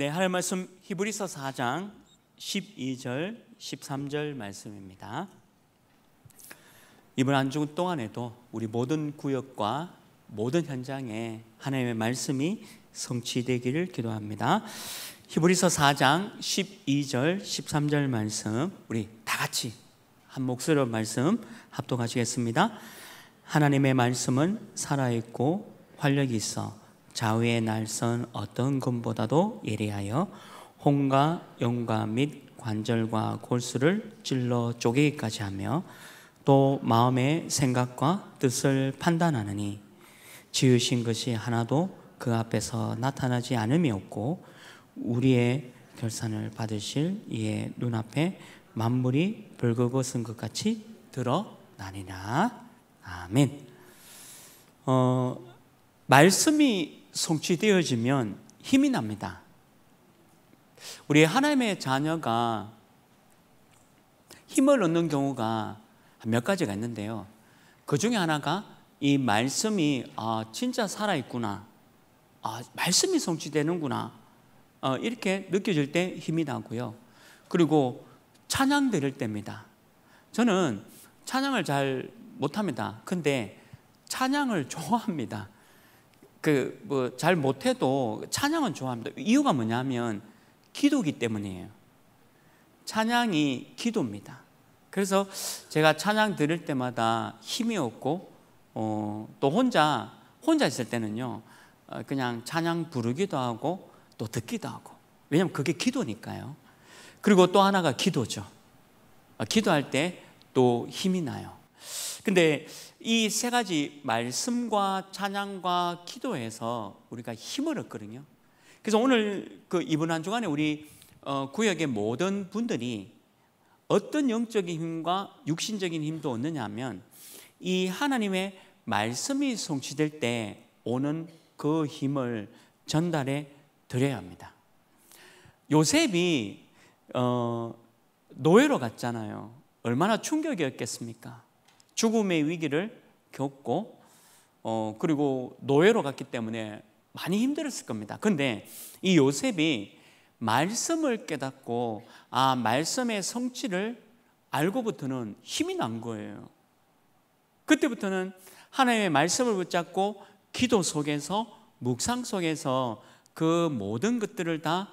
네, 하나님 말씀 히브리서 4장 12절 13절 말씀입니다. 이번 안중 동안에도 우리 모든 구역과 모든 현장에 하나님의 말씀이 성취되기를 기도합니다. 히브리서 4장 12절 13절 말씀 우리 다 같이 한 목소리로 말씀 합독하시겠습니다. 하나님의 말씀은 살아 있고 활력이 있어 좌우의 날선 어떤 검보다도 예리하여 홍과 영과 및 관절과 골수를 찔러 쪼개기까지 하며 또 마음의 생각과 뜻을 판단하느니 지으신 것이 하나도 그 앞에서 나타나지 않음이 없고 우리의 결산을 받으실 이의 눈앞에 만물이 벌거벗은 것 같이 드러나니라 아멘 어, 말씀이 성취되어지면 힘이 납니다. 우리 하나님의 자녀가 힘을 얻는 경우가 몇 가지가 있는데요. 그 중에 하나가 이 말씀이 아, 진짜 살아있구나. 아, 말씀이 성취되는구나. 아, 이렇게 느껴질 때 힘이 나고요. 그리고 찬양 드릴 때입니다. 저는 찬양을 잘 못합니다. 근데 찬양을 좋아합니다. 그뭐잘 못해도 찬양은 좋아합니다. 이유가 뭐냐면 기도기 때문이에요. 찬양이 기도입니다. 그래서 제가 찬양 들을 때마다 힘이 없고 어, 또 혼자 혼자 있을 때는요 어, 그냥 찬양 부르기도 하고 또 듣기도 하고 왜냐하면 그게 기도니까요. 그리고 또 하나가 기도죠. 어, 기도할 때 또 힘이 나요. 근데 이세 가지 말씀과 찬양과 기도에서 우리가 힘을 얻거든요. 그래서 오늘 그 이번 한 주간에 우리 어, 구역의 모든 분들이 어떤 영적인 힘과 육신적인 힘도 얻느냐 하면 이 하나님의 말씀이 성취될 때 오는 그 힘을 전달해 드려야 합니다. 요셉이 어, 노예로 갔잖아요. 얼마나 충격이었겠습니까? 죽음의 위기를 겪고 어, 그리고 노예로 갔기 때문에 많이 힘들었을 겁니다. 근데 이 요셉이 말씀을 깨닫고 아 말씀의 성취를 알고부터는 힘이 난 거예요. 그때부터는 하나님의 말씀을 붙잡고 기도 속에서 묵상 속에서 그 모든 것들을 다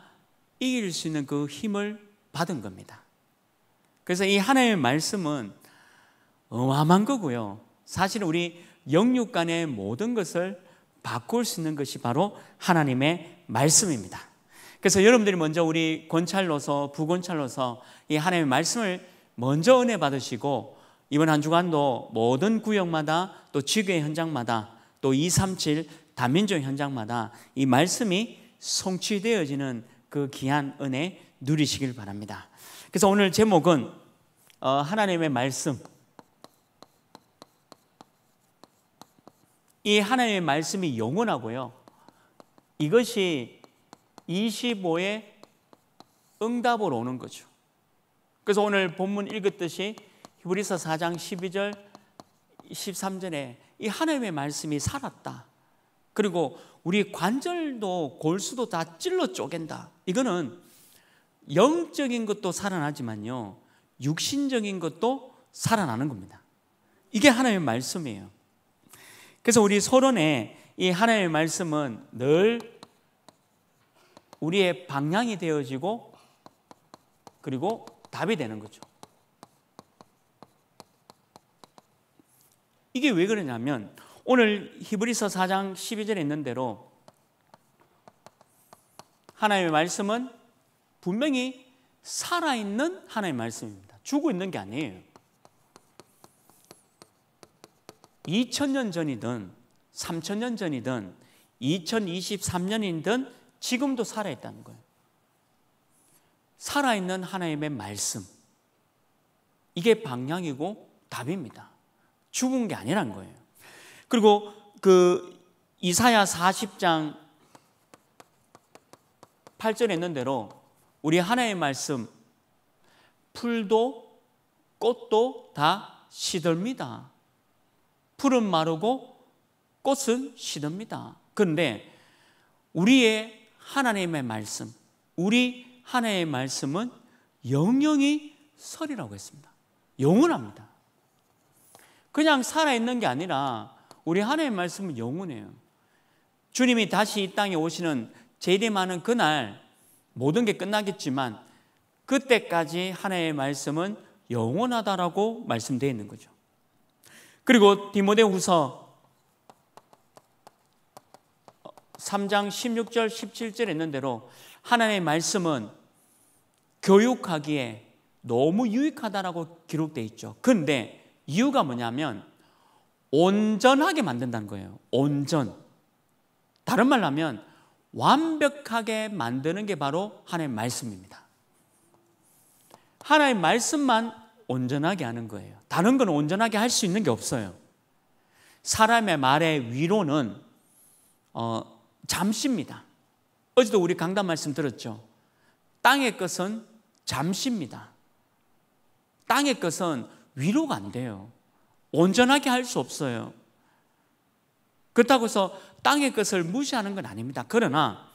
이길 수 있는 그 힘을 받은 겁니다. 그래서 이 하나님의 말씀은 어마어마한 거고요. 사실 우리 영육 간의 모든 것을 바꿀 수 있는 것이 바로 하나님의 말씀입니다. 그래서 여러분들이 먼저 우리 권찰로서 부권찰로서 이 하나님의 말씀을 먼저 은혜 받으시고 이번 한 주간도 모든 구역마다 또 지교의 현장마다 또237 단민족 현장마다 이 말씀이 성취되어지는 그 귀한 은혜 누리시길 바랍니다. 그래서 오늘 제목은 어, 하나님의 말씀 이 하나님의 말씀이 영원하고요. 이것이 25의 응답으로 오는 거죠. 그래서 오늘 본문 읽었듯이 히브리서 4장 12절 13절에 이 하나님의 말씀이 살았다. 그리고 우리 관절도 골수도 다 찔러 쪼갠다. 이거는 영적인 것도 살아나지만요. 육신적인 것도 살아나는 겁니다. 이게 하나님의 말씀이에요. 그래서 우리 서론에 이 하나님의 말씀은 늘 우리의 방향이 되어지고 그리고 답이 되는 거죠. 이게 왜 그러냐면 오늘 히브리서 4장 12절에 있는 대로 하나님의 말씀은 분명히 살아있는 하나님의 말씀입니다. 죽고 있는 게 아니에요. 2000년 전이든 3000년 전이든 2023년이든 지금도 살아있다는 거예요. 살아있는 하나님의 말씀. 이게 방향이고 답입니다. 죽은 게 아니란 거예요. 그리고 그 이사야 40장 8절에 있는 대로 우리 하나님의 말씀 풀도 꽃도 다 시들니다. 풀은 마르고 꽃은 시듭니다. 그런데 우리의 하나님의 말씀, 우리 하나님의 말씀은 영영이 설이라고 했습니다. 영원합니다. 그냥 살아있는 게 아니라 우리 하나님의 말씀은 영원해요. 주님이 다시 이 땅에 오시는 재림하는 그날 모든 게 끝나겠지만 그때까지 하나님의 말씀은 영원하다라고 말씀되어 있는 거죠. 그리고 디모데후서 3장 16절 17절에 있는 대로 하나님의 말씀은 교육하기에 너무 유익하다라고 기록되어 있죠. 근데 이유가 뭐냐면 온전하게 만든다는 거예요. 온전. 다른 말로 하면 완벽하게 만드는 게 바로 하나님의 말씀입니다. 하나님의 말씀만 온전하게 하는 거예요. 다른 건 온전하게 할 수 있는 게 없어요. 사람의 말의 위로는 어, 잠시입니다. 어제도 우리 강단 말씀 들었죠. 땅의 것은 잠시입니다. 땅의 것은 위로가 안 돼요. 온전하게 할 수 없어요. 그렇다고 해서 땅의 것을 무시하는 건 아닙니다. 그러나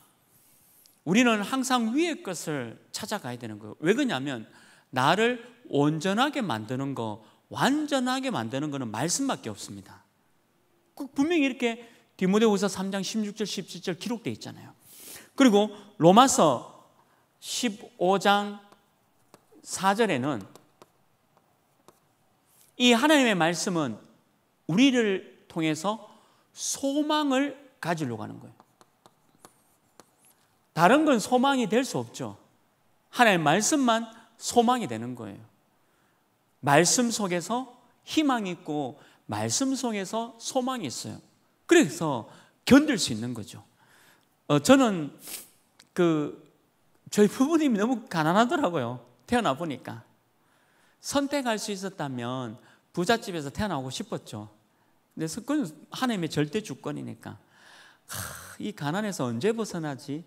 우리는 항상 위의 것을 찾아가야 되는 거예요. 왜 그러냐면 나를 온전하게 만드는 거, 완전하게 만드는 것은 말씀밖에 없습니다. 그 분명히 이렇게 디모데후서 3장 16절 17절 기록되어 있잖아요. 그리고 로마서 15장 4절에는 이 하나님의 말씀은 우리를 통해서 소망을 가지려고 하는 거예요. 다른 건 소망이 될 수 없죠. 하나님의 말씀만 소망이 되는 거예요. 말씀 속에서 희망이 있고 말씀 속에서 소망이 있어요. 그래서 견딜 수 있는 거죠. 어, 저는 그 저희 부모님이 너무 가난하더라고요. 태어나 보니까 선택할 수 있었다면 부잣집에서 태어나고 싶었죠. 근데 그건 하나님의 절대 주권이니까 하, 이 가난에서 언제 벗어나지?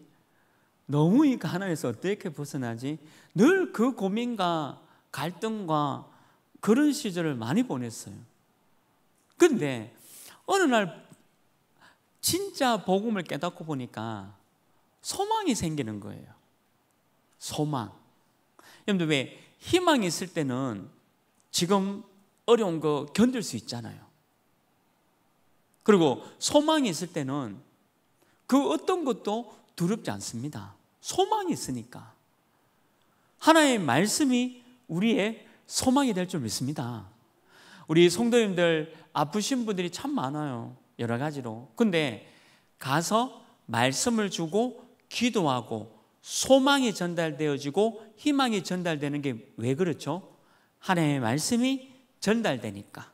너무 이 가난에서 어떻게 벗어나지? 늘 그 고민과 갈등과 그런 시절을 많이 보냈어요. 근데 어느 날 진짜 복음을 깨닫고 보니까 소망이 생기는 거예요. 소망. 여러분들 왜 희망이 있을 때는 지금 어려운 거 견딜 수 있잖아요. 그리고 소망이 있을 때는 그 어떤 것도 두렵지 않습니다. 소망이 있으니까. 하나의 말씀이 우리의 소망이 될 줄 믿습니다. 우리 성도님들 아프신 분들이 참 많아요. 여러 가지로. 근데 가서 말씀을 주고 기도하고 소망이 전달되어지고 희망이 전달되는 게 왜 그렇죠? 하나님의 말씀이 전달되니까.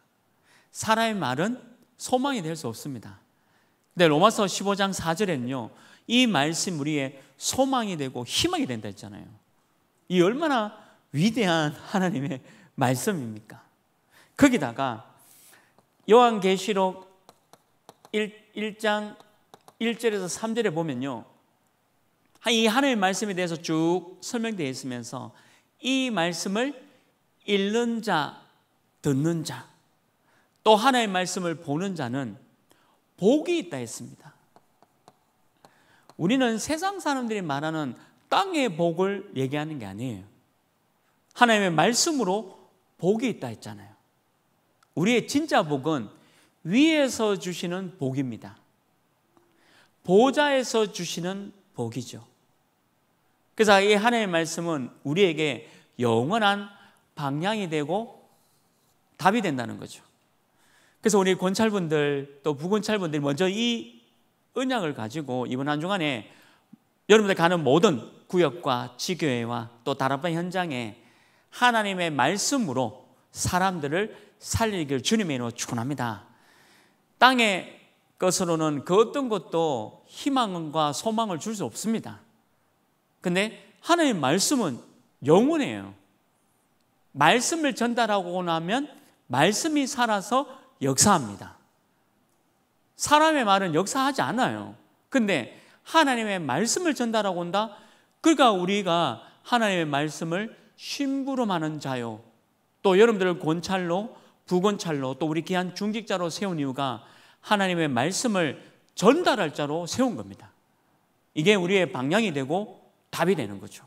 사람의 말은 소망이 될 수 없습니다. 근데 로마서 15장 4절에는요. 이 말씀 우리의 소망이 되고 희망이 된다 했잖아요. 이 얼마나 위대한 하나님의 말씀입니까? 거기다가 요한계시록 1, 장 1절에서 3절에 보면요. 이 하나님의 말씀에 대해서 쭉 설명되어 있으면서 이 말씀을 읽는 자, 듣는 자, 또 하나의 말씀을 보는 자는 복이 있다 했습니다. 우리는 세상 사람들이 말하는 땅의 복을 얘기하는 게 아니에요. 하나님의 말씀으로 복이 있다 했잖아요. 우리의 진짜 복은 위에서 주시는 복입니다. 보좌에서 주시는 복이죠. 그래서 이 하나님의 말씀은 우리에게 영원한 방향이 되고 답이 된다는 거죠. 그래서 우리 권찰분들 또 부권찰분들이 먼저 이 언약을 가지고 이번 한 주간에 여러분들 가는 모든 구역과 지교회와 또 다락방 현장에 하나님의 말씀으로 사람들을 살리길 주님의 이름으로 축원합니다. 땅의 것으로는 그 어떤 것도 희망과 소망을 줄 수 없습니다. 근데 하나님의 말씀은 영원해요. 말씀을 전달하고 나면 말씀이 살아서 역사합니다. 사람의 말은 역사하지 않아요. 근데 하나님의 말씀을 전달하고 온다? 그러니까 우리가 하나님의 말씀을 심부름하는 자요. 또 여러분들을 권찰로, 부권찰로, 또 우리 귀한 중직자로 세운 이유가 하나님의 말씀을 전달할 자로 세운 겁니다. 이게 우리의 방향이 되고 답이 되는 거죠.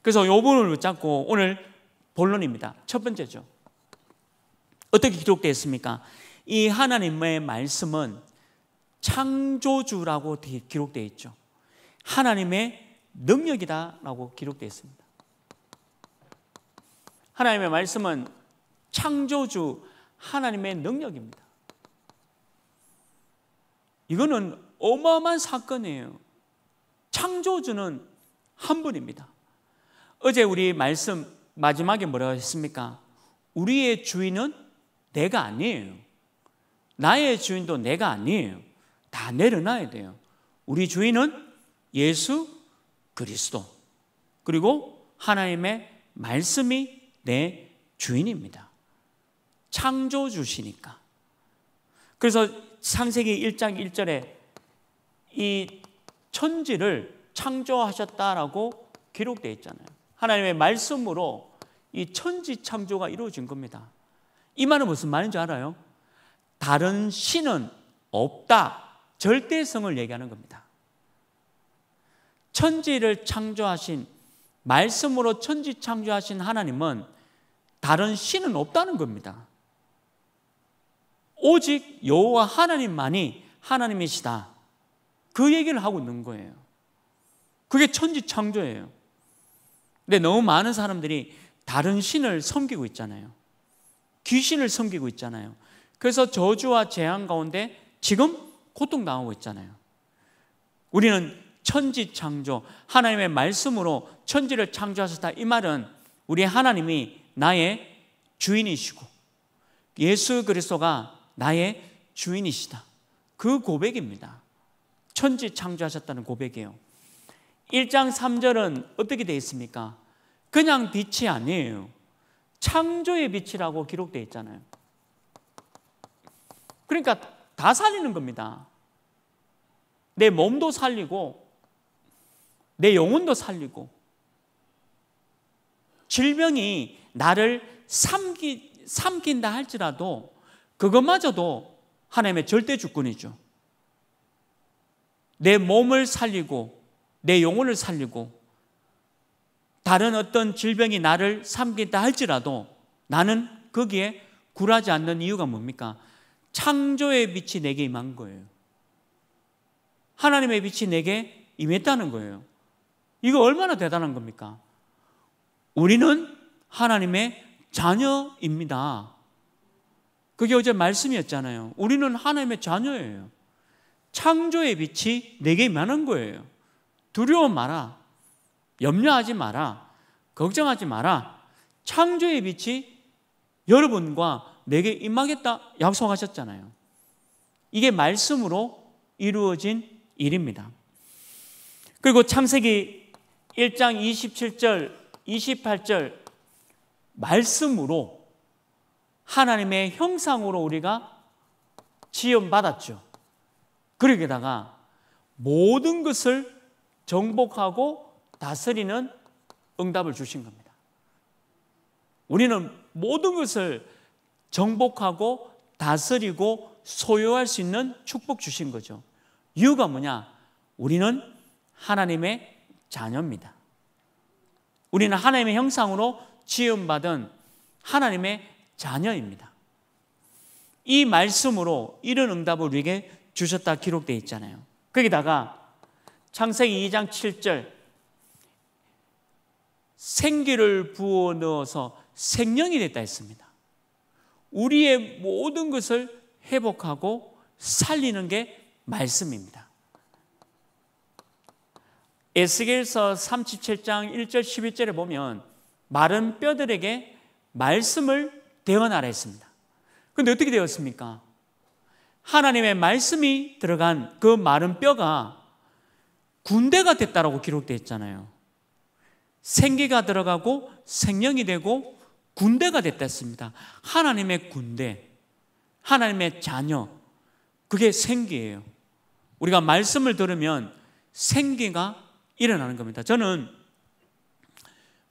그래서 요 부분을 붙잡고 오늘 본론입니다. 첫 번째죠. 어떻게 기록되어 있습니까? 이 하나님의 말씀은 창조주라고 기록되어 있죠. 하나님의 능력이다라고 기록되어 있습니다. 하나님의 말씀은 창조주 하나님의 능력입니다. 이거는 어마어마한 사건이에요. 창조주는 한 분입니다. 어제 우리 말씀 마지막에 뭐라고 했습니까? 우리의 주인은 내가 아니에요. 나의 주인도 내가 아니에요. 다 내려놔야 돼요. 우리 주인은 예수 그리스도. 그리고 하나님의 말씀이 내 주인입니다. 창조주시니까. 그래서 상세기 1장 1절에 이 천지를 창조하셨다라고 기록되어 있잖아요. 하나님의 말씀으로 이 천지 창조가 이루어진 겁니다. 이 말은 무슨 말인지 알아요? 다른 신은 없다. 절대성을 얘기하는 겁니다. 천지를 창조하신 말씀으로 천지 창조하신 하나님은 다른 신은 없다는 겁니다. 오직 여호와 하나님만이 하나님이시다. 그 얘기를 하고 있는 거예요. 그게 천지 창조예요. 근데 너무 많은 사람들이 다른 신을 섬기고 있잖아요. 귀신을 섬기고 있잖아요. 그래서 저주와 재앙 가운데 지금 고통당하고 있잖아요. 우리는 천지 창조, 하나님의 말씀으로 천지를 창조하셨다. 이 말은 우리 하나님이 나의 주인이시고 예수 그리스도가 나의 주인이시다. 그 고백입니다. 천지 창조하셨다는 고백이에요. 1장 3절은 어떻게 되어 있습니까? 그냥 빛이 아니에요. 창조의 빛이라고 기록되어 있잖아요. 그러니까 다 살리는 겁니다. 내 몸도 살리고 내 영혼도 살리고 질병이 나를 삼기, 삼킨다 할지라도 그것마저도 하나님의 절대 주권이죠. 내 몸을 살리고 내 영혼을 살리고 다른 어떤 질병이 나를 삼긴다 할지라도 나는 거기에 굴하지 않는 이유가 뭡니까? 창조의 빛이 내게 임한 거예요. 하나님의 빛이 내게 임했다는 거예요. 이거 얼마나 대단한 겁니까? 우리는 하나님의 자녀입니다. 그게 어제 말씀이었잖아요. 우리는 하나님의 자녀예요. 창조의 빛이 내게 임하는 거예요. 두려워 마라. 염려하지 마라. 걱정하지 마라. 창조의 빛이 여러분과 내게 임하겠다 약속하셨잖아요. 이게 말씀으로 이루어진 일입니다. 그리고 창세기 1장 27절, 28절 말씀으로 하나님의 형상으로 우리가 지연 받았죠. 그러게다가 모든 것을 정복하고 다스리는 응답을 주신 겁니다. 우리는 모든 것을 정복하고 다스리고 소유할 수 있는 축복 주신 거죠. 이유가 뭐냐? 우리는 하나님의 자녀입니다. 우리는 하나님의 형상으로 지음받은 하나님의 자녀입니다. 이 말씀으로 이런 응답을 우리에게 주셨다 기록되어 있잖아요. 거기다가 창세기 2장 7절 생기를 부어 넣어서 생명이 됐다 했습니다. 우리의 모든 것을 회복하고 살리는 게 말씀입니다. 에스겔서 37장 1절 11절에 보면 마른 뼈들에게 말씀을 대언하라 했습니다. 근데 어떻게 되었습니까? 하나님의 말씀이 들어간 그 마른 뼈가 군대가 됐다라고 기록되어 있잖아요. 생기가 들어가고 생명이 되고 군대가 됐다 했습니다. 하나님의 군대, 하나님의 자녀, 그게 생기예요. 우리가 말씀을 들으면 생기가 일어나는 겁니다. 저는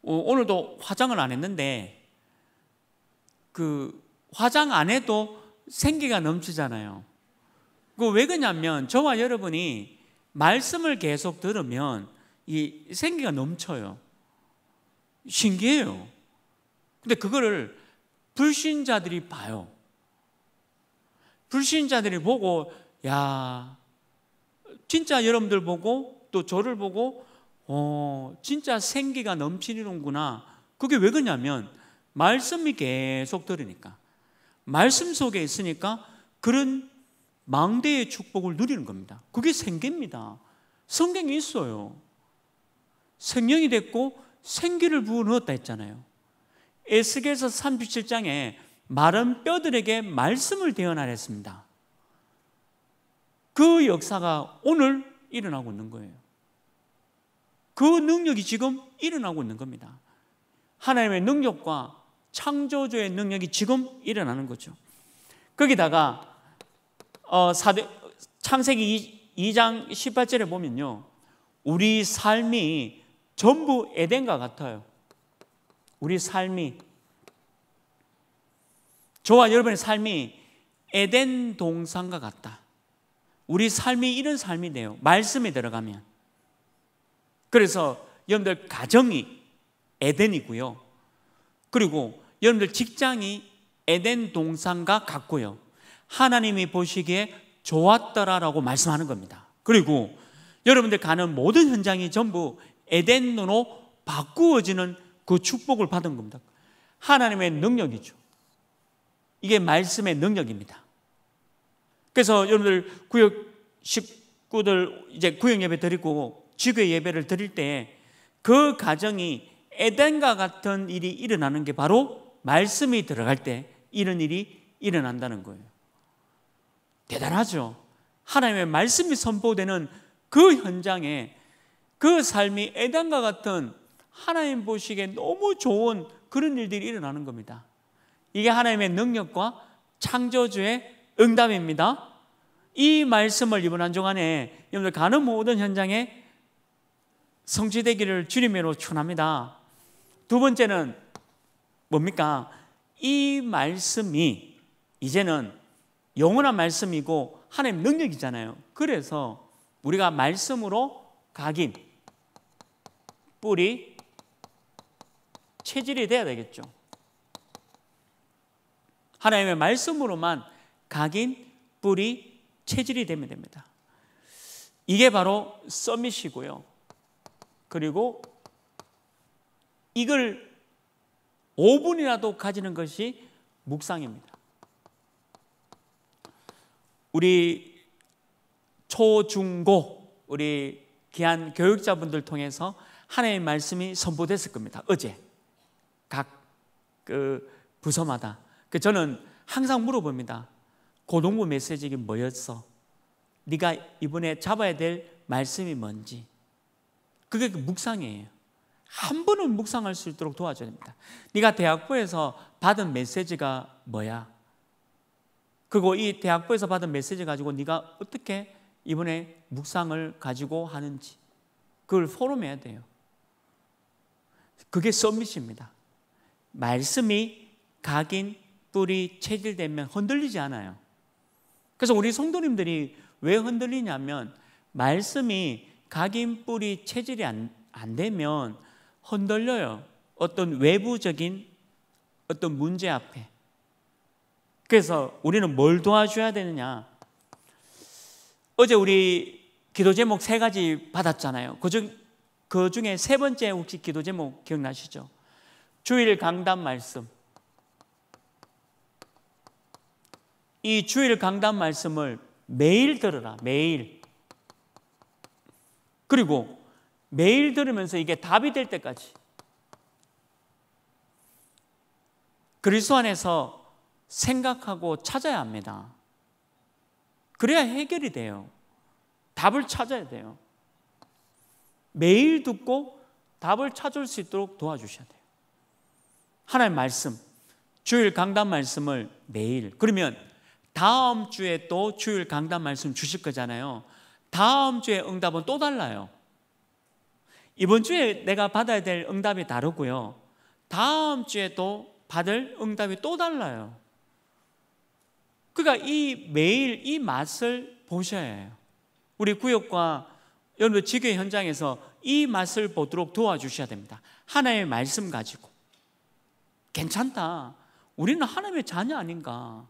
어, 오늘도 화장을 안 했는데 그 화장 안 해도 생기가 넘치잖아요. 그 왜 그냐면 러 저와 여러분이 말씀을 계속 들으면 이 생기가 넘쳐요. 신기해요. 근데 그거를 불신자들이 봐요. 불신자들이 보고 야 진짜 여러분들 보고 또 저를 보고 어, 진짜 생기가 넘치는구나. 그게 왜 그러냐면 말씀이 계속 들으니까 말씀 속에 있으니까 그런 망대의 축복을 누리는 겁니다. 그게 생계입니다. 성경이 있어요. 생명이 됐고 생기를 부어 넣었다 했잖아요. 에스겔서 37장에 마른 뼈들에게 말씀을 대언하라 했습니다. 그 역사가 오늘 일어나고 있는 거예요. 그 능력이 지금 일어나고 있는 겁니다. 하나님의 능력과 창조주의 능력이 지금 일어나는 거죠. 거기다가 어, 사대, 창세기 2, 장 18절에 보면요. 우리 삶이 전부 에덴과 같아요. 우리 삶이 저와 여러분의 삶이 에덴 동산과 같다. 우리 삶이 이런 삶이 돼요. 말씀에 들어가면 그래서 여러분들 가정이 에덴이고요. 그리고 여러분들 직장이 에덴 동산과 같고요. 하나님이 보시기에 좋았더라라고 말씀하는 겁니다. 그리고 여러분들 가는 모든 현장이 전부 에덴으로 바꾸어지는 그 축복을 받은 겁니다. 하나님의 능력이죠. 이게 말씀의 능력입니다. 그래서 여러분들 구역 식구들 이제 구역 예배 드리고 지구의 예배를 드릴 때 그 가정이 에덴과 같은 일이 일어나는 게 바로 말씀이 들어갈 때 이런 일이 일어난다는 거예요. 대단하죠. 하나님의 말씀이 선포되는 그 현장에 그 삶이 에덴과 같은 하나님 보시기에 너무 좋은 그런 일들이 일어나는 겁니다. 이게 하나님의 능력과 창조주의 응답입니다. 이 말씀을 이번 한 주간에 여러분들 가는 모든 현장에 성취되기를 주님으로 축원합니다. 두 번째는 뭡니까? 이 말씀이 이제는 영원한 말씀이고 하나님 능력이잖아요. 그래서 우리가 말씀으로 각인, 뿌리, 체질이 돼야 되겠죠. 하나님의 말씀으로만 각인, 뿌리, 체질이 되면 됩니다. 이게 바로 서밋이고요. 그리고 이걸 5분이라도 가지는 것이 묵상입니다. 우리 초, 중, 고 우리 귀한 교육자분들 통해서 하나님의 말씀이 선포됐을 겁니다. 어제 각 그 부서마다 그 저는 항상 물어봅니다. 고등부 메시지가 뭐였어? 네가 이번에 잡아야 될 말씀이 뭔지 그게 그 묵상이에요. 한 번은 묵상할 수 있도록 도와줘야 됩니다. 네가 대학부에서 받은 메시지가 뭐야? 그리고 이 대학부에서 받은 메시지 가지고 네가 어떻게 이번에 묵상을 가지고 하는지 그걸 포럼해야 돼요. 그게 서밋입니다. 말씀이 각인 뿔이 체질되면 흔들리지 않아요. 그래서 우리 성도님들이 왜 흔들리냐면 말씀이 각인 뿔이 체질이 안, 안 되면 흔들려요. 어떤 외부적인 어떤 문제 앞에. 그래서 우리는 뭘 도와줘야 되느냐? 어제 우리 기도 제목 세 가지 받았잖아요. 그중 그 중에 세 번째 혹시 기도 제목 기억나시죠? 주일 강단 말씀. 이 주일 강단 말씀을 매일 들으라. 매일. 그리고 매일 들으면서 이게 답이 될 때까지 그리스도 안에서 생각하고 찾아야 합니다. 그래야 해결이 돼요. 답을 찾아야 돼요. 매일 듣고 답을 찾을 수 있도록 도와주셔야 돼요. 하나님 말씀, 주일 강단 말씀을 매일. 그러면 다음 주에 또 주일 강단 말씀 주실 거잖아요. 다음 주에 응답은 또 달라요. 이번 주에 내가 받아야 될 응답이 다르고요. 다음 주에 또 받을 응답이 또 달라요. 그러니까 이 매일 이 맛을 보셔야 해요. 우리 구역과 여러분 지교 현장에서 이 맛을 보도록 도와주셔야 됩니다. 하나의 말씀 가지고 괜찮다. 우리는 하나님의 자녀 아닌가?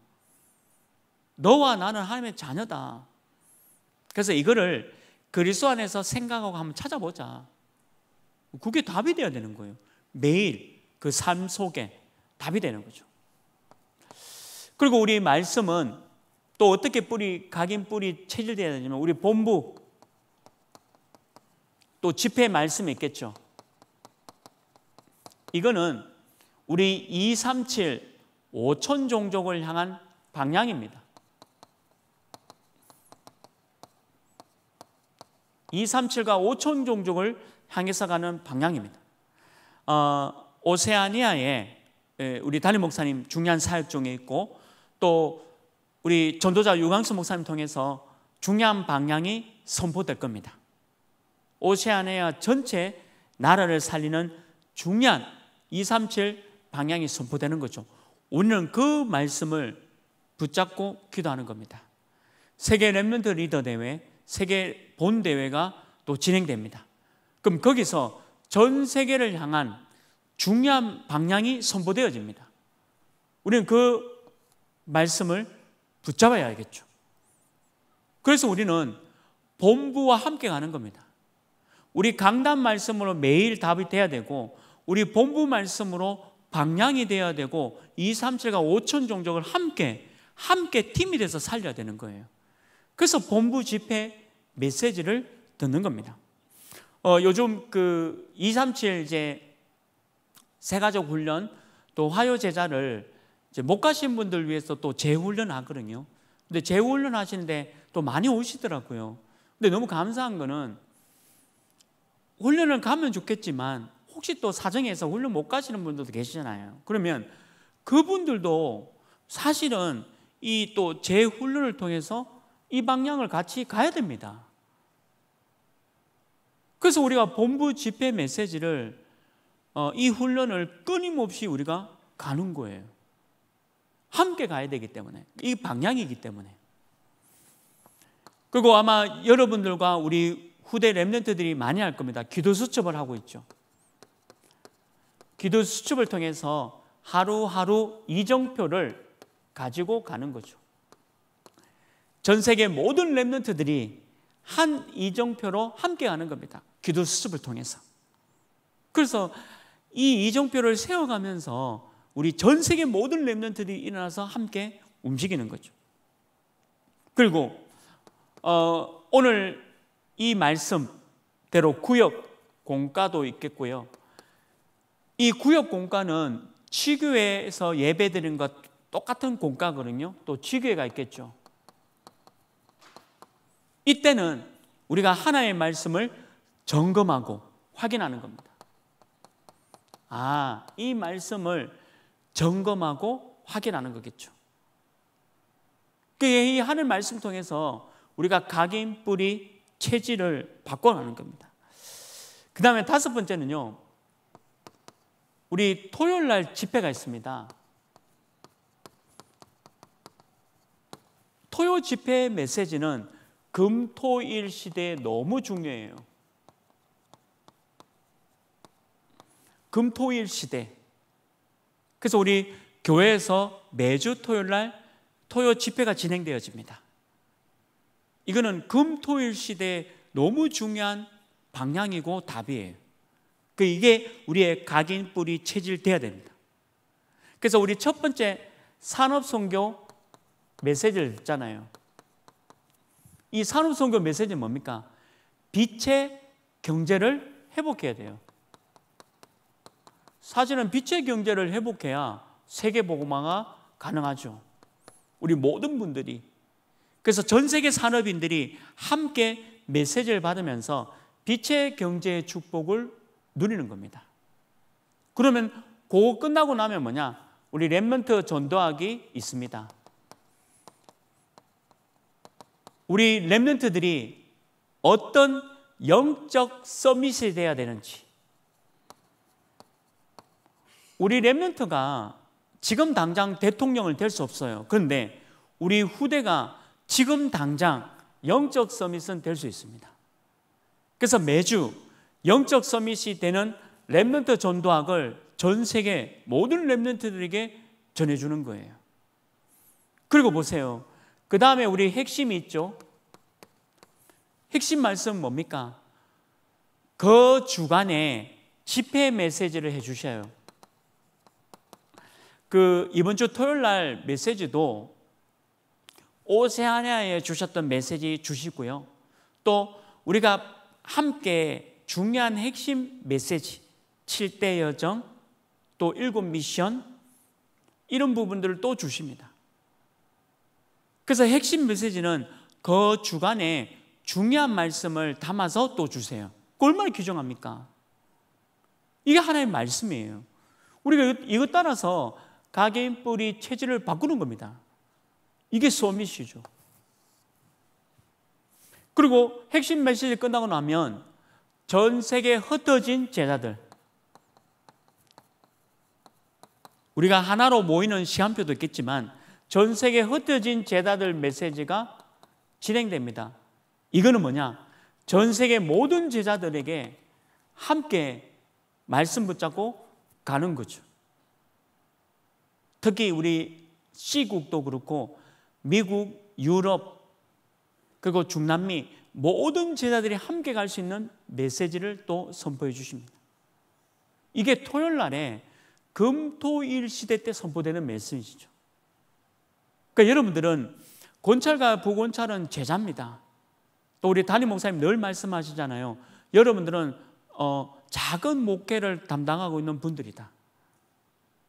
너와 나는 하나님의 자녀다. 그래서 이거를 그리스도 안에서 생각하고 한번 찾아보자. 그게 답이 되어야 되는 거예요. 매일 그 삶 속에 답이 되는 거죠. 그리고 우리 말씀은 또 어떻게 뿌리 각인 뿌리 체질되어야 되냐면 우리 본부 또 집회 말씀이 있겠죠. 이거는 우리 237 5천 종족을 향한 방향입니다. 237과 5천 종족을 향해서 가는 방향입니다. 어, 오세아니아에 우리 달리 목사님 중요한 사역종에 있고 또 우리 전도자 유광수 목사님 통해서 중요한 방향이 선포될 겁니다. 오세아니아 전체 나라를 살리는 중요한 237 방향이 선포되는 거죠. 우리는 그 말씀을 붙잡고 기도하는 겁니다. 세계 랩몬드 리더 대회 세계 본 대회가 또 진행됩니다. 그럼 거기서 전 세계를 향한 중요한 방향이 선보되어집니다. 우리는 그 말씀을 붙잡아야 하겠죠. 그래서 우리는 본부와 함께 가는 겁니다. 우리 강단 말씀으로 매일 답이 돼야 되고 우리 본부 말씀으로 방향이 돼야 되고 2, 3, 7과 5천 종족을 함께 함께 팀이 돼서 살려야 되는 거예요. 그래서 본부 집회 메시지를 듣는 겁니다. 어, 요즘 그237 이제 세가족 훈련 또 화요 제자를 못 가신 분들 위해서 또 재훈련 하거든요. 근데 재훈련 하시는데 또 많이 오시더라고요. 근데 너무 감사한 거는 훈련을 가면 좋겠지만 혹시 또 사정에서 훈련 못 가시는 분들도 계시잖아요. 그러면 그분들도 사실은 이 또 재훈련을 통해서 이 방향을 같이 가야 됩니다. 그래서 우리가 본부 집회 메시지를 어, 이 훈련을 끊임없이 우리가 가는 거예요. 함께 가야 되기 때문에 이 방향이기 때문에 그리고 아마 여러분들과 우리 후대 랩런트들이 많이 할 겁니다. 기도 수첩을 하고 있죠. 기도 수첩을 통해서 하루하루 이정표를 가지고 가는 거죠. 전 세계 모든 랩런트들이 한 이정표로 함께하는 겁니다. 기도 수습을 통해서. 그래서 이 이정표를 세워가면서 우리 전 세계 모든 랩런트들이 일어나서 함께 움직이는 거죠. 그리고 어, 오늘 이 말씀대로 구역 공과도 있겠고요. 이 구역 공과는 지교회에서 예배드리는 것 똑같은 공과거든요. 또 지교회가 있겠죠. 이때는 우리가 하나의 말씀을 점검하고 확인하는 겁니다. 아, 이 말씀을 점검하고 확인하는 거겠죠. 그이 하늘 말씀 통해서 우리가 각인 뿌리 체질을 바꿔가는 겁니다. 그 다음에 다섯 번째는요. 우리 토요일 날 집회가 있습니다. 토요 집회 메시지는 금토일 시대에 너무 중요해요. 금토일 시대. 그래서 우리 교회에서 매주 토요일 날 토요 집회가 진행되어집니다. 이거는 금토일 시대에 너무 중요한 방향이고 답이에요. 그 이게 우리의 각인 뿌리 체질 돼야 됩니다. 그래서 우리 첫 번째 산업 선교 메시지를 듣잖아요. 이 산업선교 메시지는 뭡니까? 빛의 경제를 회복해야 돼요. 사실은 빛의 경제를 회복해야 세계보고마가 가능하죠. 우리 모든 분들이. 그래서 전 세계 산업인들이 함께 메시지를 받으면서 빛의 경제의 축복을 누리는 겁니다. 그러면 그거 끝나고 나면 뭐냐? 우리 랩먼트 전도학이 있습니다. 우리 랩런트들이 어떤 영적 서밋이 돼야 되는지 우리 랩런트가 지금 당장 대통령을 될 수 없어요. 그런데 우리 후대가 지금 당장 영적 서밋은 될 수 있습니다. 그래서 매주 영적 서밋이 되는 랩런트 전도학을 전 세계 모든 랩런트들에게 전해주는 거예요. 그리고 보세요. 그 다음에 우리 핵심이 있죠. 핵심 말씀 뭡니까? 그 주간에 집회 메시지를 해주셔요. 그 이번 주 토요일 날 메시지도 오세아니에 주셨던 메시지 주시고요. 또 우리가 함께 중요한 핵심 메시지 7대 여정 또일 미션 이런 부분들을 또 주십니다. 그래서 핵심 메시지는 그 주간에 중요한 말씀을 담아서 또 주세요. 얼마나 규정합니까? 이게 하나의 말씀이에요. 우리가 이것 따라서 가게인 뿌리 체질을 바꾸는 겁니다. 이게 소미시죠. 그리고 핵심 메시지 끝나고 나면 전세계 흩어진 제자들. 우리가 하나로 모이는 시간표도 있겠지만 전 세계 흩어진 제자들 메시지가 진행됩니다. 이거는 뭐냐? 전 세계 모든 제자들에게 함께 말씀 붙잡고 가는 거죠. 특히 우리 C국도 그렇고 미국, 유럽, 그리고 중남미 모든 제자들이 함께 갈 수 있는 메시지를 또 선포해 주십니다. 이게 토요일 날에 금토일 시대 때 선포되는 메시지죠. 그러니까 여러분들은 권찰과 부권찰은 제자입니다. 또 우리 담임 목사님 늘 말씀하시잖아요. 여러분들은 어, 작은 목회를 담당하고 있는 분들이다.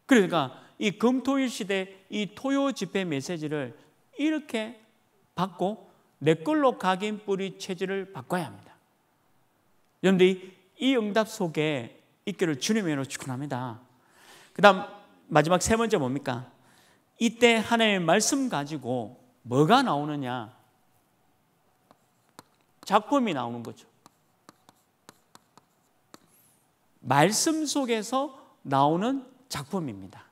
그러니까 이 금토일 시대 이 토요 집회 메시지를 이렇게 받고 내 걸로 각인 뿌리 체질을 바꿔야 합니다. 여러분이 응답 속에 있기를 주님으로 축원합니다. 그다음 마지막 세 번째 뭡니까? 이때 하나님의 말씀 가지고 뭐가 나오느냐? 작품이 나오는 거죠. 말씀 속에서 나오는 작품입니다.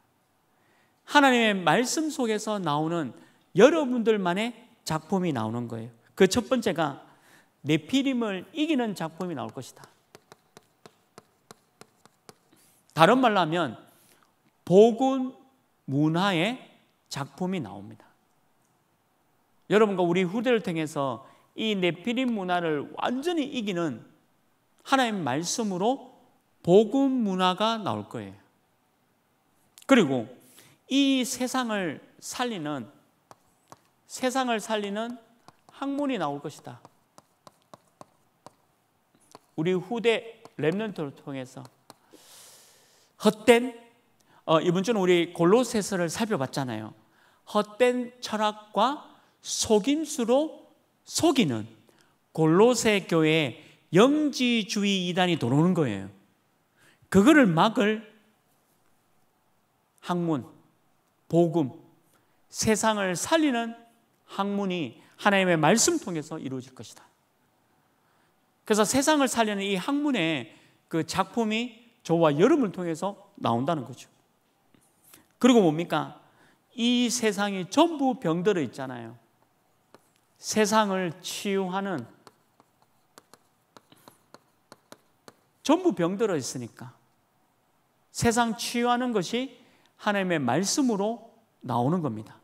하나님의 말씀 속에서 나오는 여러분들만의 작품이 나오는 거예요. 그 첫 번째가 네피림을 이기는 작품이 나올 것이다. 다른 말로 하면 복음 문화의 작품이 나옵니다. 여러분과 우리 후대를 통해서 이 네피림 문화를 완전히 이기는 하나님 말씀으로 복음 문화가 나올 거예요. 그리고 이 세상을 살리는 세상을 살리는 학문이 나올 것이다. 우리 후대 랩런트를 통해서 헛된 어, 이번 주는 우리 골로새서를 살펴봤잖아요. 헛된 철학과 속임수로 속이는 골로새 교회 영지주의 이단이 들어오는 거예요. 그거를 막을 학문, 복음, 세상을 살리는 학문이 하나님의 말씀 통해서 이루어질 것이다. 그래서 세상을 살리는 이 학문의 그 작품이 저와 여러분을 통해서 나온다는 거죠. 그리고 뭡니까? 이 세상이 전부 병들어 있잖아요. 세상을 치유하는 전부 병들어 있으니까 세상 치유하는 것이 하나님의 말씀으로 나오는 겁니다.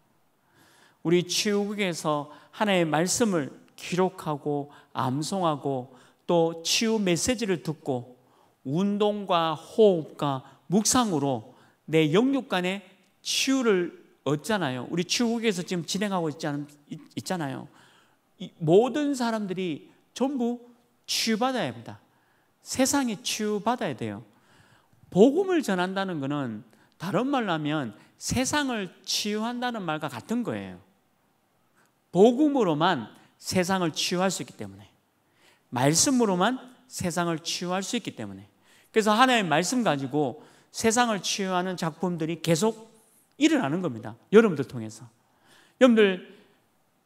우리 치유국에서 하나님의 말씀을 기록하고 암송하고 또 치유 메시지를 듣고 운동과 호흡과 묵상으로 내 영육 간의 치유를 없잖아요. 우리 중국에서 지금 진행하고 있지 않, 있잖아요. 모든 사람들이 전부 치유받아야 합니다. 세상에 치유받아야 돼요. 복음을 전한다는 것은 다른 말로 하면 세상을 치유한다는 말과 같은 거예요. 복음으로만 세상을 치유할 수 있기 때문에 말씀으로만 세상을 치유할 수 있기 때문에 그래서 하나의 말씀 가지고 세상을 치유하는 작품들이 계속 일어나는 겁니다. 여러분들 통해서. 여러분들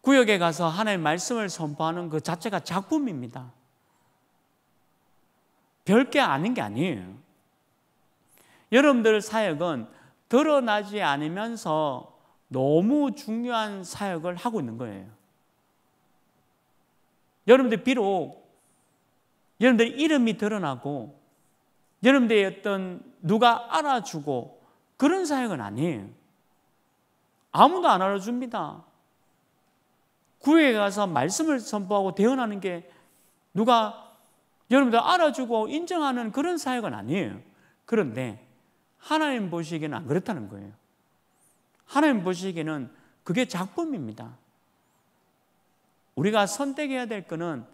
구역에 가서 하나님의 말씀을 선포하는 그 자체가 작품입니다. 별게 아닌 게 아니에요. 여러분들 사역은 드러나지 않으면서 너무 중요한 사역을 하고 있는 거예요. 여러분들 비록 여러분들 이름이 드러나고 여러분들의 어떤 누가 알아주고 그런 사역은 아니에요. 아무도 안 알아줍니다. 구에 가서 말씀을 선포하고 대언하는 게 누가 여러분들 알아주고 인정하는 그런 사역은 아니에요. 그런데 하나님 보시기에는 안 그렇다는 거예요. 하나님 보시기에는 그게 작품입니다. 우리가 선택해야 될 거는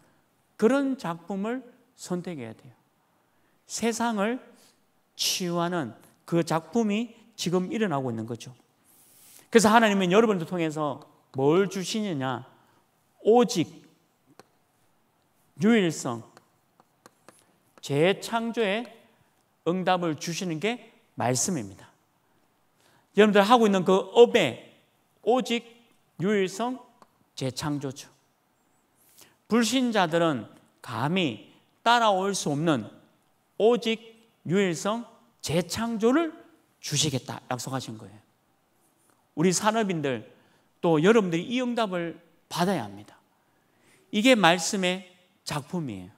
그런 작품을 선택해야 돼요. 세상을 치유하는 그 작품이 지금 일어나고 있는 거죠. 그래서 하나님은 여러분을 통해서 뭘 주시느냐? 오직 유일성, 재창조의 응답을 주시는 게 말씀입니다. 여러분들 하고 있는 그 업에 오직 유일성, 재창조죠. 불신자들은 감히 따라올 수 없는 오직 유일성, 재창조를 주시겠다 약속하신 거예요. 우리 산업인들 또 여러분들이 이 응답을 받아야 합니다. 이게 말씀의 작품이에요.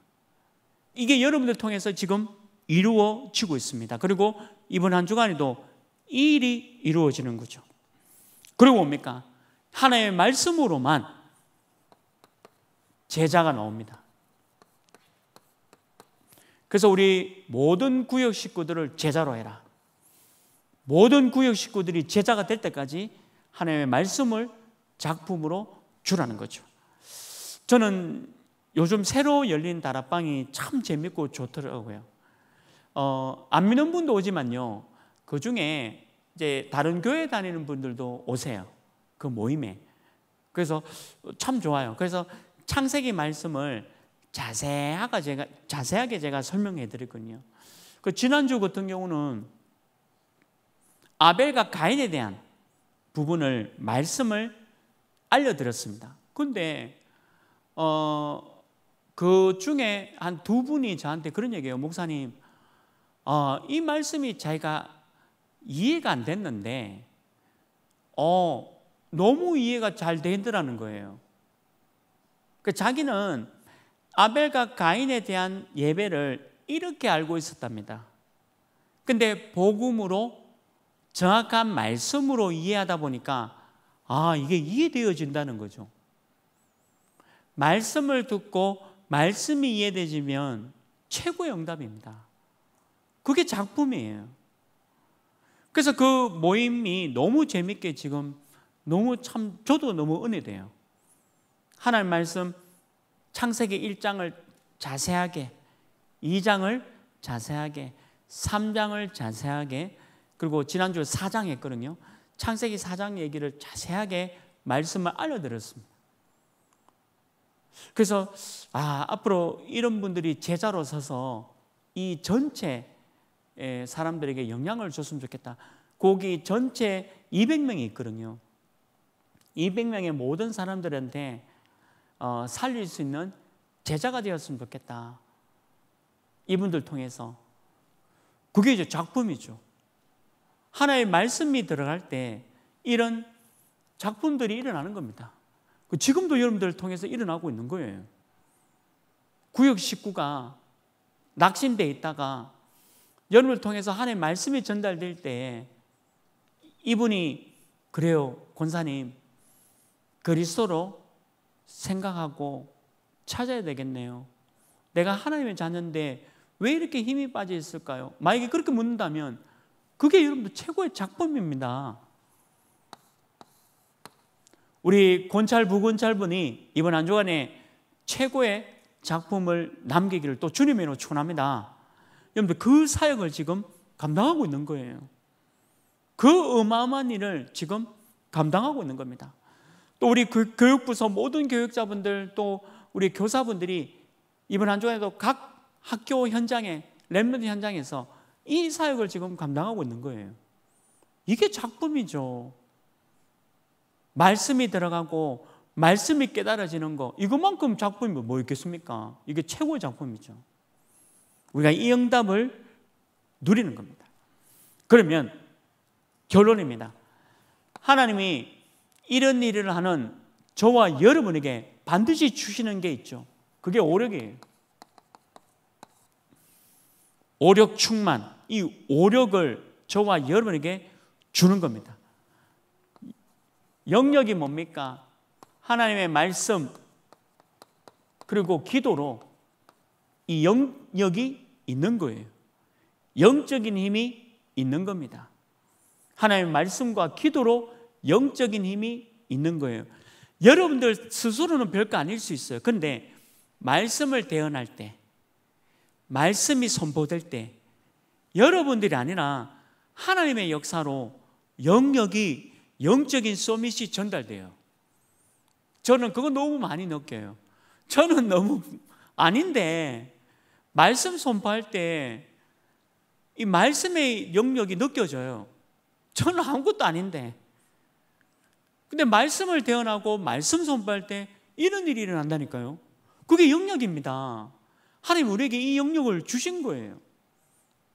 이게 여러분들 통해서 지금 이루어지고 있습니다. 그리고 이번 한 주간에도 이 일이 이루어지는 거죠. 그리고 뭡니까? 하나의 말씀으로만 제자가 나옵니다. 그래서 우리 모든 구역 식구들을 제자로 해라. 모든 구역 식구들이 제자가 될 때까지 하나님의 말씀을 작품으로 주라는 거죠. 저는 요즘 새로 열린 다락방이 참 재밌고 좋더라고요. 어, 안 믿는 분도 오지만요. 그 중에 이제 다른 교회 다니는 분들도 오세요. 그 모임에. 그래서 참 좋아요. 그래서 창세기 말씀을 자세하게 제가, 자세하게 제가 설명해 드렸거든요. 그 지난주 같은 경우는 아벨과 가인에 대한 부분을 말씀을 알려드렸습니다. 근데 어, 그 중에 한 두 분이 저한테 그런 얘기예요. 목사님, 어, 이 말씀이 자기가 이해가 안 됐는데, 어, 너무 이해가 잘 되더라는 거예요. 그 자기는 아벨과 가인에 대한 예배를 이렇게 알고 있었답니다. 근데 복음으로 정확한 말씀으로 이해하다 보니까 아, 이게 이해되어진다는 거죠. 말씀을 듣고 말씀이 이해되지면 최고의 응답입니다. 그게 작품이에요. 그래서 그 모임이 너무 재밌게 지금 너무 참 저도 너무 은혜돼요. 하나님 말씀 창세기 1장을 자세하게 2장을 자세하게 3장을 자세하게 그리고 지난주에 4장 했거든요. 창세기 4장 얘기를 자세하게 말씀을 알려드렸습니다. 그래서 아, 앞으로 이런 분들이 제자로 서서 이 전체 사람들에게 영향을 줬으면 좋겠다. 거기 전체 200명이 있거든요. 200명의 모든 사람들한테 어, 살릴 수 있는 제자가 되었으면 좋겠다. 이분들 통해서. 그게 이제 작품이죠. 하나의 말씀이 들어갈 때 이런 작품들이 일어나는 겁니다. 그 지금도 여러분들을 통해서 일어나고 있는 거예요. 구역 식구가 낙심돼 있다가 여러분을 통해서 하나의 말씀이 전달될 때 이분이 그래요, 권사님. 그리스도로 생각하고 찾아야 되겠네요. 내가 하나님의 자녀인데 왜 이렇게 힘이 빠져 있을까요? 만약에 그렇게 묻는다면 그게 여러분들 최고의 작품입니다. 우리 권찰 부권찰분이 이번 한 주간에 최고의 작품을 남기기를 또 주님으로 축원합니다. 여러분들 그 사역을 지금 감당하고 있는 거예요. 그 어마어마한 일을 지금 감당하고 있는 겁니다. 또 우리 그 교육부서 모든 교육자분들 또 우리 교사분들이 이번 한 주간에도 각 학교 현장에 랩런트 현장에서 이 사역을 지금 감당하고 있는 거예요. 이게 작품이죠. 말씀이 들어가고 말씀이 깨달아지는 거 이것만큼 작품이 뭐 있겠습니까? 이게 최고의 작품이죠. 우리가 이 응답을 누리는 겁니다. 그러면 결론입니다. 하나님이 이런 일을 하는 저와 여러분에게 반드시 주시는 게 있죠. 그게 오력이에요. 오력 충만. 이 오력을 저와 여러분에게 주는 겁니다. 영역이 뭡니까? 하나님의 말씀 그리고 기도로 이 영역이 있는 거예요. 영적인 힘이 있는 겁니다. 하나님의 말씀과 기도로 영적인 힘이 있는 거예요. 여러분들 스스로는 별거 아닐 수 있어요. 근데 말씀을 대언할 때 말씀이 선보될 때 여러분들이 아니라 하나님의 역사로 영역이 영적인 소밋이 전달돼요. 저는 그거 너무 많이 느껴요. 저는 너무 아닌데 말씀 선포할 때이 말씀의 영역이 느껴져요. 저는 아무것도 아닌데. 근데 말씀을 대언하고 말씀 선포할 때 이런 일이 일어난다니까요. 그게 영역입니다. 하나님 우리에게 이 영역을 주신 거예요.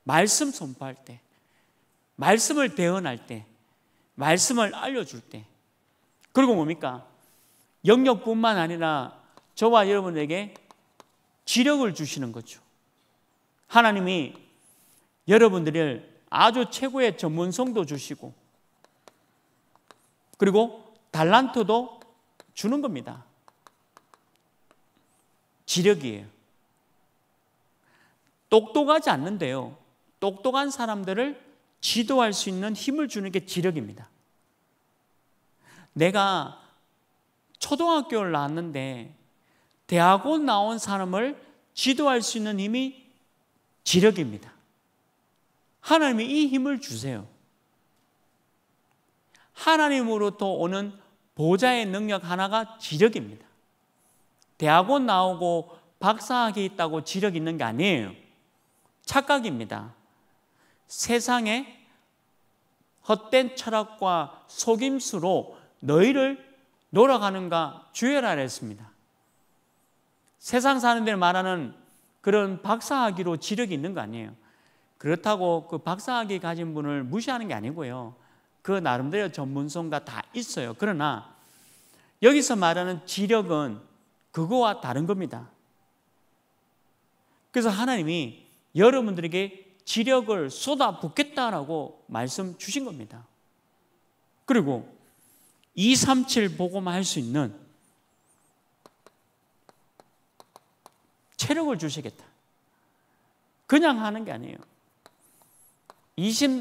말씀 선포할 때, 말씀을 대언할 때, 말씀을 알려줄 때, 그리고 뭡니까? 영역뿐만 아니라 저와 여러분에게 지력을 주시는 거죠. 하나님이 여러분들을 아주 최고의 전문성도 주시고, 그리고 달란트도 주는 겁니다. 지력이에요. 똑똑하지 않는데요. 똑똑한 사람들을 지도할 수 있는 힘을 주는 게 지력입니다. 내가 초등학교를 나왔는데 대학원 나온 사람을 지도할 수 있는 힘이 지력입니다. 하나님이 이 힘을 주세요. 하나님으로부터 오는 보좌의 능력 하나가 지력입니다. 대학원 나오고 박사학위 있다고 지력 있는 게 아니에요. 착각입니다. 세상의 헛된 철학과 속임수로 너희를 놀아가는가 주의라 그랬습니다. 세상 사람들 말하는 그런 박사학위로 지력이 있는 거 아니에요. 그렇다고 그 박사학위 가진 분을 무시하는 게 아니고요. 그 나름대로 전문성과 다 있어요. 그러나 여기서 말하는 지력은 그거와 다른 겁니다. 그래서 하나님이 여러분들에게 지력을 쏟아붓겠다라고 말씀 주신 겁니다. 그리고 237 보고만 할 수 있는 체력을 주시겠다. 그냥 하는 게 아니에요.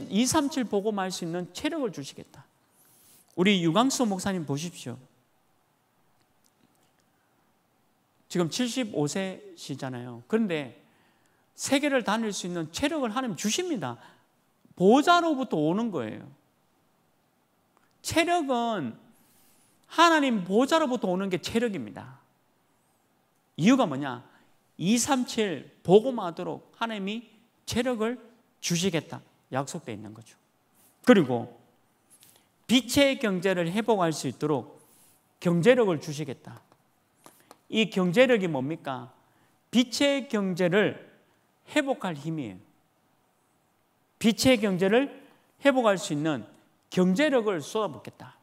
2 3 7 보고만 할 수 있는 체력을 주시겠다. 우리 유광수 목사님 보십시오. 지금 75세시잖아요. 그런데 세계를 다닐 수 있는 체력을 하나님 주십니다. 보좌로부터 오는 거예요. 체력은 하나님 보좌로부터 오는 게 체력입니다. 이유가 뭐냐? 237 보고마도록 하나님이 체력을 주시겠다. 약속되 있는 거죠. 그리고 빛의 경제를 회복할 수 있도록 경제력을 주시겠다. 이 경제력이 뭡니까? 빛의 경제를 회복할 힘이에요. 빛의 경제를 회복할 수 있는 경제력을 쏟아붓겠다.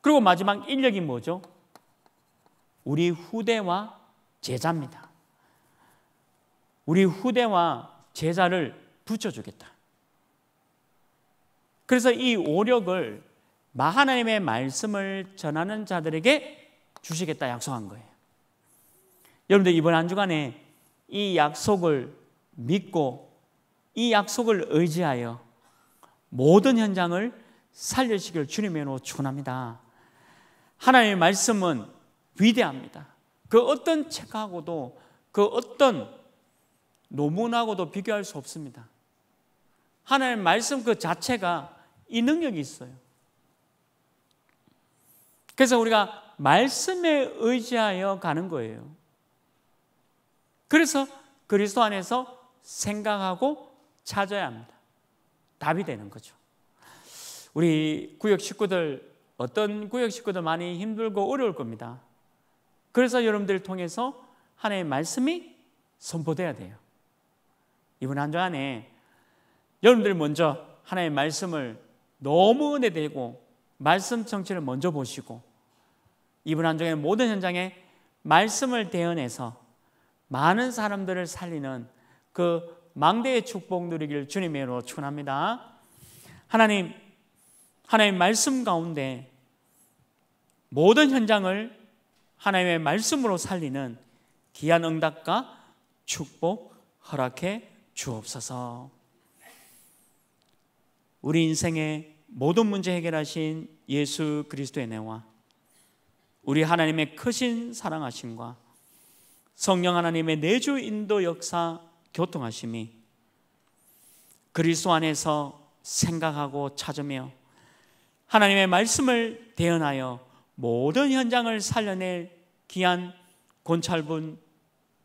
그리고 마지막 인력이 뭐죠? 우리 후대와 제자입니다. 우리 후대와 제자를 붙여주겠다. 그래서 이 오력을 하나님의 말씀을 전하는 자들에게 주시겠다 약속한 거예요. 여러분들 이번 한 주간에 이 약속을 믿고 이 약속을 의지하여 모든 현장을 살려시길 주님의 으로 축원합니다. 하나님의 말씀은 위대합니다. 그 어떤 책하고도 그 어떤 논문하고도 비교할 수 없습니다. 하나님의 말씀 그 자체가 이 능력이 있어요. 그래서 우리가 말씀에 의지하여 가는 거예요. 그래서 그리스도 안에서 생각하고 찾아야 합니다. 답이 되는 거죠. 우리 구역 식구들 어떤 구역 식구들 많이 힘들고 어려울 겁니다. 그래서 여러분들을 통해서 하나님의 말씀이 선포돼야 돼요. 이번 한 주 안에 여러분들 먼저 하나님의 말씀을 너무 은혜되고 말씀 정체를 먼저 보시고 이번 한 주에 모든 현장에 말씀을 대언해서 많은 사람들을 살리는 그 망대의 축복 누리기를 주님의 이름으로 축원합니다. 하나님 하나님 말씀 가운데 모든 현장을 하나님의 말씀으로 살리는 귀한 응답과 축복 허락해 주옵소서. 우리 인생의 모든 문제 해결하신 예수 그리스도의 은와 우리 하나님의 크신 사랑하심과 성령 하나님의 내주 인도 역사 교통하심이 그리스도 안에서 생각하고 찾으며 하나님의 말씀을 대언하여 모든 현장을 살려낼 귀한 권찰분,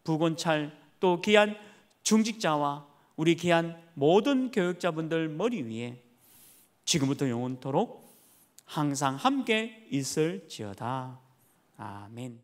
부권찰 또 귀한 중직자와 우리 귀한 모든 교육자분들 머리 위에 지금부터 영원토록 항상 함께 있을지어다. 아멘.